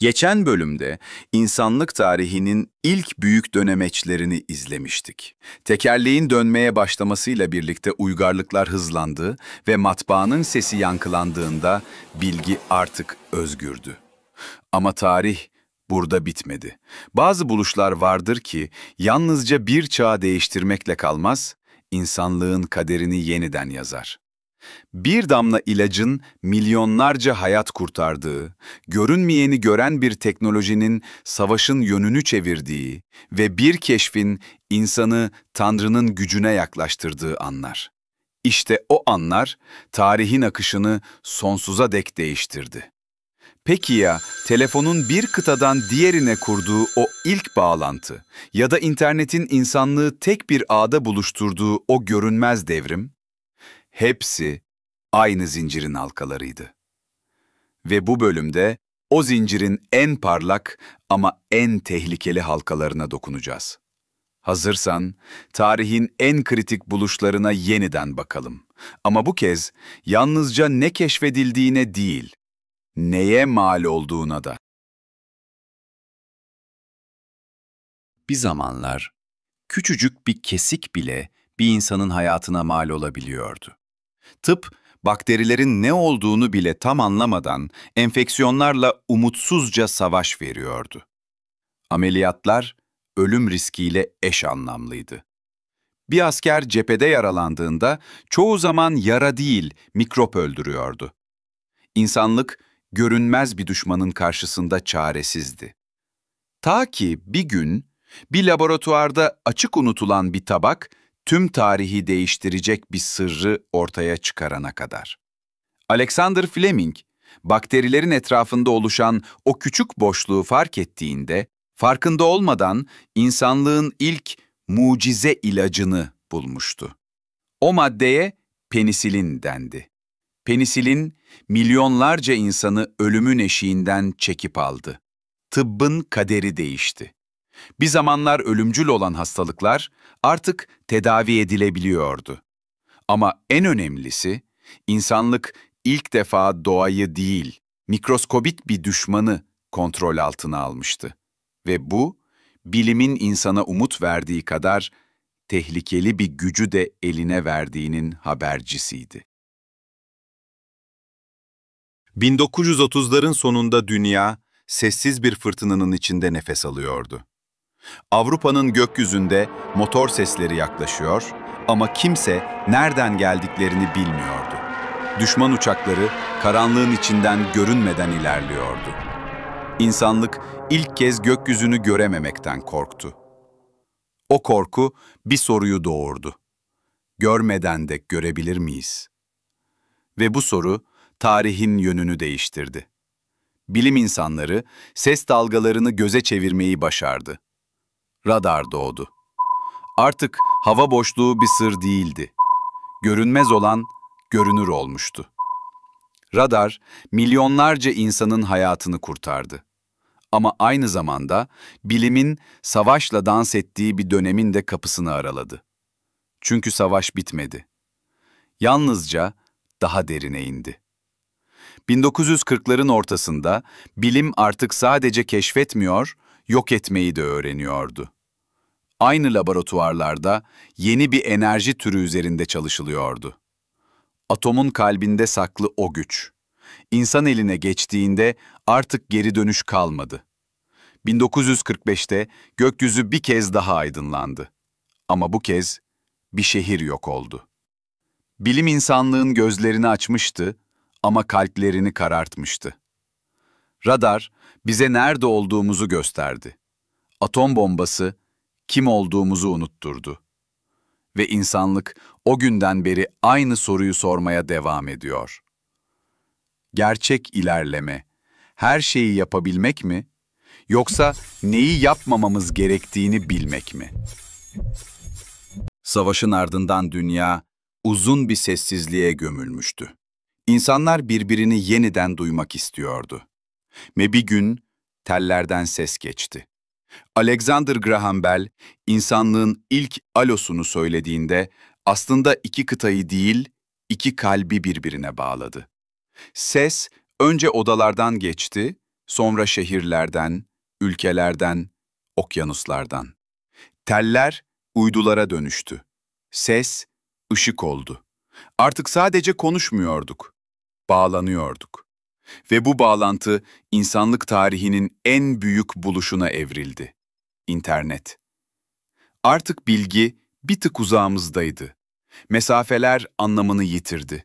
Geçen bölümde insanlık tarihinin ilk büyük dönemeçlerini izlemiştik. Tekerleğin dönmeye başlamasıyla birlikte uygarlıklar hızlandı ve matbaanın sesi yankılandığında bilgi artık özgürdü. Ama tarih burada bitmedi. Bazı buluşlar vardır ki yalnızca bir çağı değiştirmekle kalmaz, insanlığın kaderini yeniden yazar. Bir damla ilacın milyonlarca hayat kurtardığı, görünmeyeni gören bir teknolojinin savaşın yönünü çevirdiği ve bir keşfin insanı Tanrı'nın gücüne yaklaştırdığı anlar. İşte o anlar tarihin akışını sonsuza dek değiştirdi. Peki ya telefonun bir kıtadan diğerine kurduğu o ilk bağlantı ya da internetin insanlığı tek bir ağda buluşturduğu o görünmez devrim? hepsi aynı zincirin halkalarıydı. Ve bu bölümde o zincirin en parlak ama en tehlikeli halkalarına dokunacağız. Hazırsan, tarihin en kritik buluşlarına yeniden bakalım. Ama bu kez yalnızca ne keşfedildiğine değil, neye mal olduğuna da. Bir zamanlar, küçücük bir kesik bile bir insanın hayatına mal olabiliyordu. Tıp, bakterilerin ne olduğunu bile tam anlamadan enfeksiyonlarla umutsuzca savaş veriyordu. Ameliyatlar ölüm riskiyle eş anlamlıydı. Bir asker cephede yaralandığında çoğu zaman yara değil, mikrop öldürüyordu. İnsanlık görünmez bir düşmanın karşısında çaresizdi. Ta ki bir gün bir laboratuvarda açık unutulan bir tabak tüm tarihi değiştirecek bir sırrı ortaya çıkarana kadar. Alexander Fleming, bakterilerin etrafında oluşan o küçük boşluğu fark ettiğinde, farkında olmadan insanlığın ilk mucize ilacını bulmuştu. O maddeye penisilin dendi. Penisilin milyonlarca insanı ölümün eşiğinden çekip aldı. Tıbbın kaderi değişti. Bir zamanlar ölümcül olan hastalıklar artık tedavi edilebiliyordu. Ama en önemlisi, insanlık ilk defa doğayı değil, mikroskobik bir düşmanı kontrol altına almıştı. Ve bu, bilimin insana umut verdiği kadar tehlikeli bir gücü de eline verdiğinin habercisiydi. 1930'ların sonunda dünya, sessiz bir fırtınanın içinde nefes alıyordu. Avrupa'nın gökyüzünde motor sesleri yaklaşıyor ama kimse nereden geldiklerini bilmiyordu. Düşman uçakları karanlığın içinden görünmeden ilerliyordu. İnsanlık ilk kez gökyüzünü görememekten korktu. O korku bir soruyu doğurdu. Görmeden de görebilir miyiz? Ve bu soru tarihin yönünü değiştirdi. Bilim insanları ses dalgalarını göze çevirmeyi başardı radar doğdu. Artık hava boşluğu bir sır değildi. Görünmez olan görünür olmuştu. Radar milyonlarca insanın hayatını kurtardı. Ama aynı zamanda bilimin savaşla dans ettiği bir dönemin de kapısını araladı. Çünkü savaş bitmedi. Yalnızca daha derine indi. 1940'ların ortasında bilim artık sadece keşfetmiyor, yok etmeyi de öğreniyordu. Aynı laboratuvarlarda yeni bir enerji türü üzerinde çalışılıyordu. Atomun kalbinde saklı o güç. İnsan eline geçtiğinde artık geri dönüş kalmadı. 1945'te gökyüzü bir kez daha aydınlandı. Ama bu kez bir şehir yok oldu. Bilim insanlığın gözlerini açmıştı ama kalplerini karartmıştı. Radar bize nerede olduğumuzu gösterdi. Atom bombası kim olduğumuzu unutturdu. Ve insanlık o günden beri aynı soruyu sormaya devam ediyor. Gerçek ilerleme, her şeyi yapabilmek mi yoksa neyi yapmamamız gerektiğini bilmek mi? Savaşın ardından dünya uzun bir sessizliğe gömülmüştü. İnsanlar birbirini yeniden duymak istiyordu. Ve bir gün tellerden ses geçti. Alexander Graham Bell, insanlığın ilk alosunu söylediğinde aslında iki kıtayı değil, iki kalbi birbirine bağladı. Ses önce odalardan geçti, sonra şehirlerden, ülkelerden, okyanuslardan. Teller uydulara dönüştü. Ses ışık oldu. Artık sadece konuşmuyorduk, bağlanıyorduk. Ve bu bağlantı insanlık tarihinin en büyük buluşuna evrildi. İnternet. Artık bilgi bir tık uzağımızdaydı. Mesafeler anlamını yitirdi.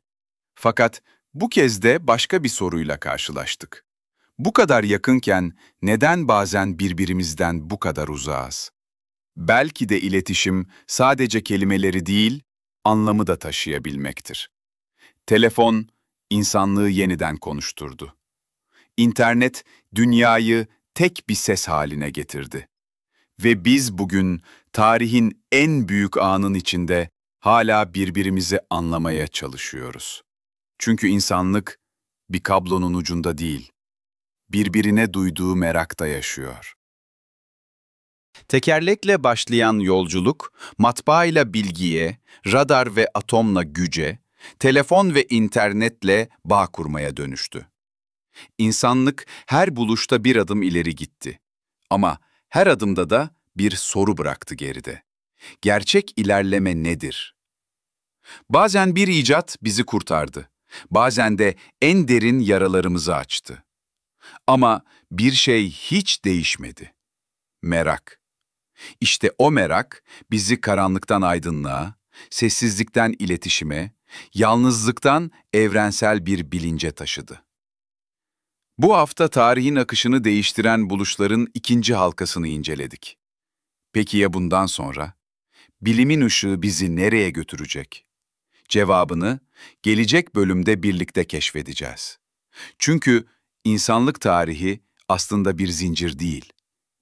Fakat bu kez de başka bir soruyla karşılaştık. Bu kadar yakınken neden bazen birbirimizden bu kadar uzağız? Belki de iletişim sadece kelimeleri değil, anlamı da taşıyabilmektir. Telefon insanlığı yeniden konuşturdu. İnternet dünyayı tek bir ses haline getirdi. Ve biz bugün tarihin en büyük anın içinde hala birbirimizi anlamaya çalışıyoruz. Çünkü insanlık bir kablonun ucunda değil, birbirine duyduğu merakta yaşıyor. Tekerlekle başlayan yolculuk, matbaayla bilgiye, radar ve atomla güce, telefon ve internetle bağ kurmaya dönüştü. İnsanlık her buluşta bir adım ileri gitti. Ama her adımda da bir soru bıraktı geride. Gerçek ilerleme nedir? Bazen bir icat bizi kurtardı. Bazen de en derin yaralarımızı açtı. Ama bir şey hiç değişmedi. Merak. İşte o merak bizi karanlıktan aydınlığa, sessizlikten iletişime, yalnızlıktan evrensel bir bilince taşıdı. Bu hafta tarihin akışını değiştiren buluşların ikinci halkasını inceledik. Peki ya bundan sonra? Bilimin ışığı bizi nereye götürecek? Cevabını gelecek bölümde birlikte keşfedeceğiz. Çünkü insanlık tarihi aslında bir zincir değil,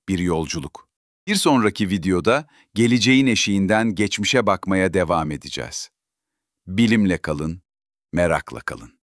bir yolculuk. Bir sonraki videoda geleceğin eşiğinden geçmişe bakmaya devam edeceğiz. Bilimle kalın, merakla kalın.